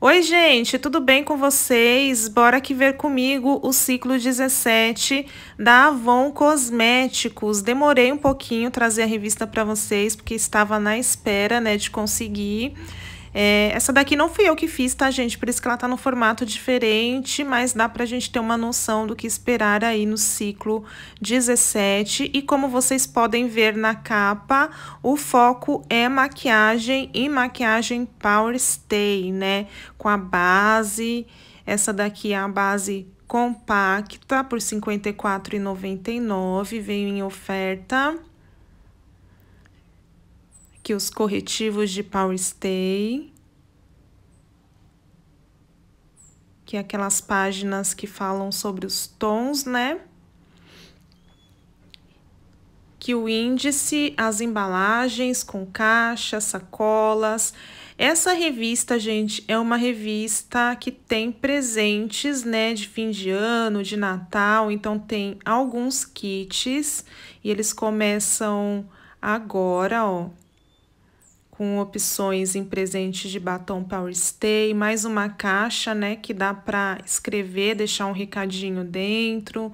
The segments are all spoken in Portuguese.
Oi, gente, tudo bem com vocês? Bora aqui ver comigo o ciclo 17 da Avon Cosméticos. Demorei um pouquinho trazer a revista para vocês, porque estava na espera, né, de conseguir. É, essa daqui não fui eu que fiz, tá, gente? Por isso que ela tá no formato diferente, mas dá pra gente ter uma noção do que esperar aí no ciclo 17. E como vocês podem ver na capa, o foco é maquiagem e maquiagem Power Stay, né? Com a base, essa daqui é a base compacta por R$ 54,99, veio em oferta que os corretivos de Power Stay, que é aquelas páginas que falam sobre os tons, né? Que o índice, as embalagens com caixas, sacolas. Essa revista, gente, é uma revista que tem presentes, né, de fim de ano, de Natal, então tem alguns kits e eles começam agora, ó com opções em presente de batom Power Stay, mais uma caixa, né, que dá para escrever, deixar um recadinho dentro.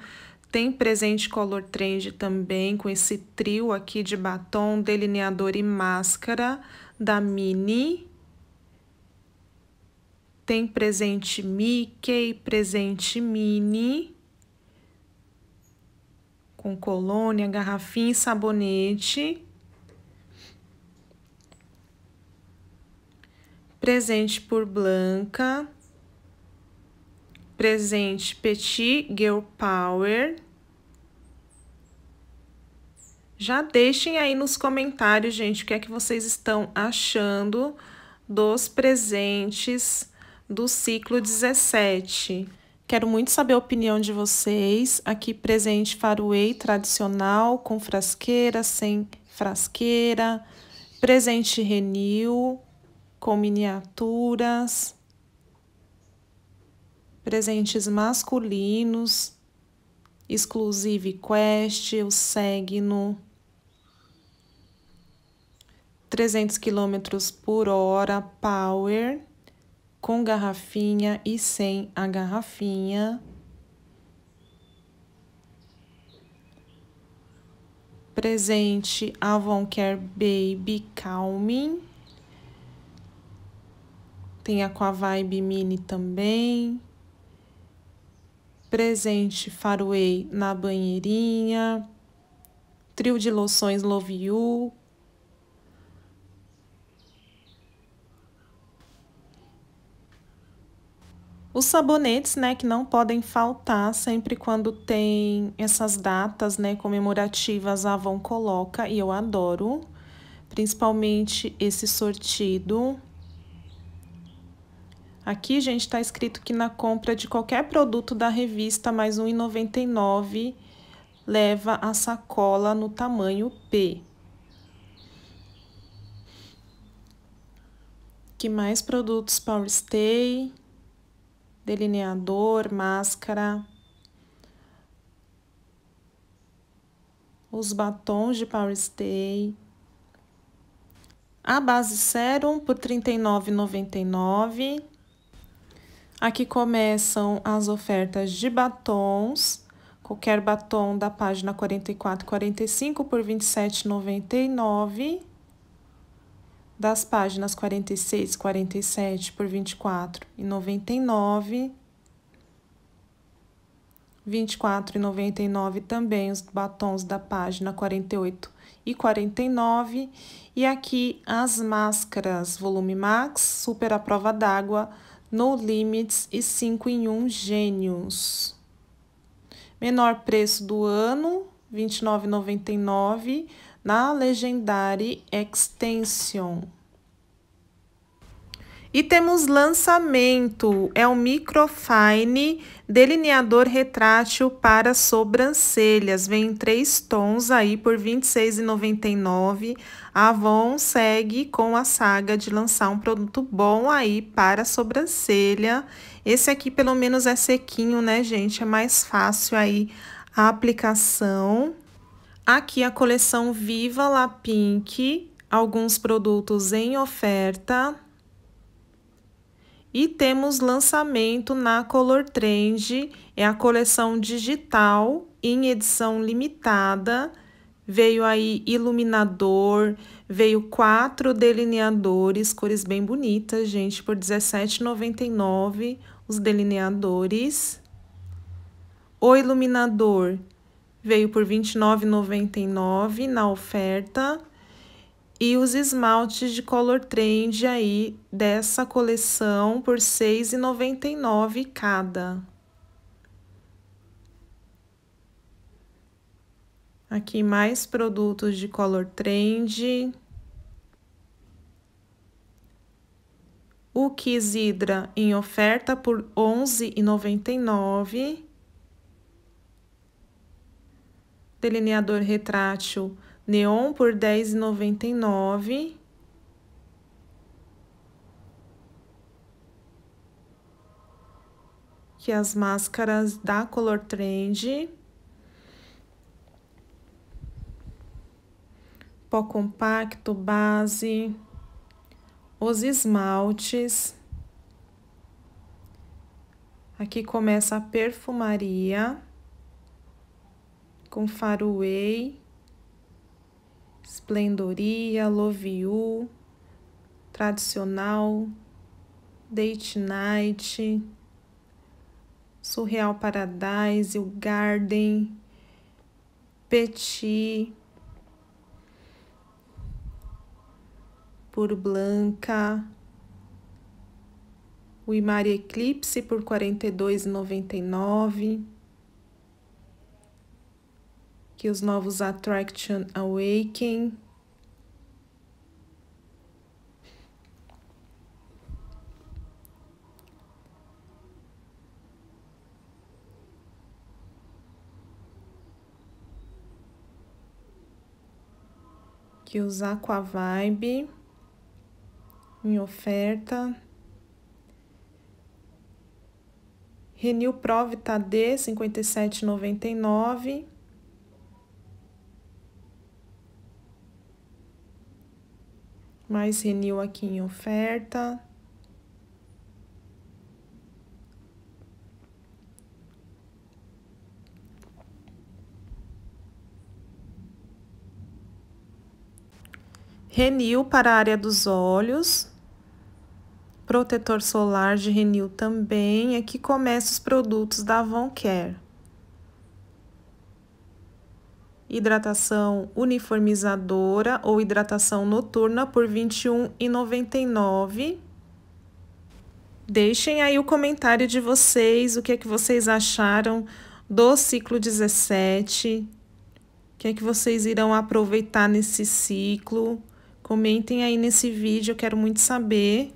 Tem presente Color Trend também com esse trio aqui de batom, delineador e máscara da Mini. Tem presente Mickey, presente Mini com colônia, garrafinha e sabonete. presente por Blanca, presente Petit Girl Power. Já deixem aí nos comentários, gente, o que é que vocês estão achando dos presentes do ciclo 17. Quero muito saber a opinião de vocês. Aqui presente faroei tradicional, com frasqueira, sem frasqueira. Presente renil, com miniaturas, presentes masculinos, exclusive Quest, o Segno, 300 km por hora, Power, com garrafinha e sem a garrafinha. Presente Avon Care Baby Calming. Tem a Vibe Mini também. Presente Faroei na banheirinha. Trio de loções Love You. Os sabonetes, né, que não podem faltar sempre quando tem essas datas, né, comemorativas, a Avon coloca e eu adoro, principalmente esse sortido Aqui, gente, está escrito que na compra de qualquer produto da revista, mais R$ 1,99, leva a sacola no tamanho P. Que mais produtos Power Stay, delineador, máscara, os batons de Power Stay. A base Serum por R$ 39,99. Aqui começam as ofertas de batons. Qualquer batom da página 44 45 por R$ 27,99. Das páginas 46 47 por R$ 24,99. R$ 24,99 também os batons da página 48 e 49. E aqui as máscaras volume max, super à prova d'água, no Limits e 5 em 1 Gênios. Menor preço do ano, R$ 29,99 na Legendary Extension. E temos lançamento, é o microfine delineador retrátil para sobrancelhas. Vem em três tons aí por R$ 26,99. A Avon segue com a saga de lançar um produto bom aí para sobrancelha. Esse aqui pelo menos é sequinho, né, gente? É mais fácil aí a aplicação. Aqui a coleção Viva La Pink, alguns produtos em oferta. E temos lançamento na Color Trend, é a coleção digital em edição limitada. Veio aí iluminador, veio quatro delineadores, cores bem bonitas, gente, por R$17,99 os delineadores. O iluminador veio por R$29,99 na oferta e os esmaltes de color trend aí dessa coleção por R$ 6,99 cada. Aqui mais produtos de color trend. O Kiss Hydra em oferta por R$ 11,99. Delineador retrátil Neon por R$ 10,99. Que as máscaras da Color Trend. Pó compacto, base, os esmaltes. Aqui começa a perfumaria com Faraway Splendoria, Loviu, Tradicional, Date Night, Surreal Paradise, o Garden, Petit, por Blanca, o Imari Eclipse por R$ 42,99 aqui os novos Attraction Awaken. usar os Aqua Vibe em oferta. Renew Pro Vita D, 57,99. mais renil aqui em oferta. Renil para a área dos olhos. Protetor solar de renil também. Aqui começa os produtos da Avon Care. hidratação uniformizadora ou hidratação noturna por R$ 21,99. Deixem aí o comentário de vocês, o que é que vocês acharam do ciclo 17, o que é que vocês irão aproveitar nesse ciclo. Comentem aí nesse vídeo, eu quero muito saber.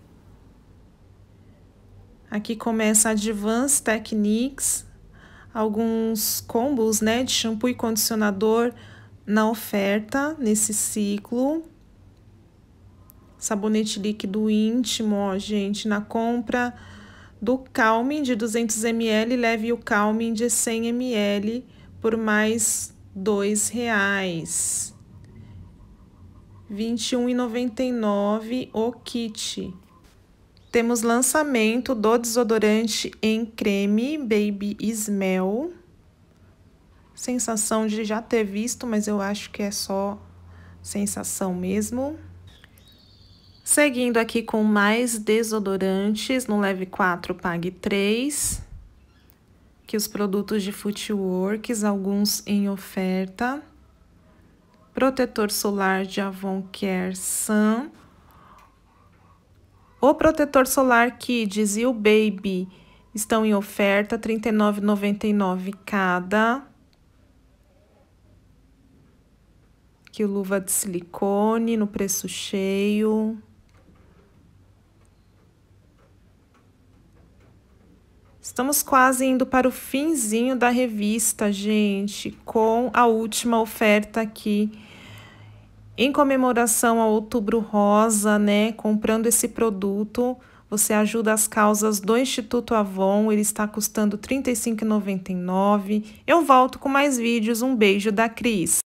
Aqui começa a Advanced Techniques alguns combos né, de shampoo e condicionador na oferta nesse ciclo. Sabonete líquido íntimo, ó, gente, na compra do Calming de 200 ml, leve o Calming de 100 ml por mais R$ 2,00. R$ 21,99 o kit temos lançamento do desodorante em creme Baby Smell. Sensação de já ter visto, mas eu acho que é só sensação mesmo. Seguindo aqui com mais desodorantes, no Leve 4 Pague 3, que os produtos de Footworks, alguns em oferta. Protetor solar de Avon Care Sun o protetor solar Kids e o Baby estão em oferta, R$ 39,99 cada. Aqui luva de silicone no preço cheio. Estamos quase indo para o finzinho da revista, gente, com a última oferta aqui em comemoração ao Outubro Rosa, né, comprando esse produto, você ajuda as causas do Instituto Avon, ele está custando R$ 35,99. Eu volto com mais vídeos. Um beijo da Cris.